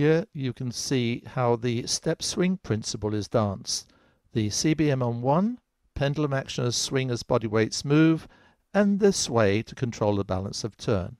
Here you can see how the step swing principle is danced. The CBM on one, pendulum action as swing as body weights move, and the sway to control the balance of turn.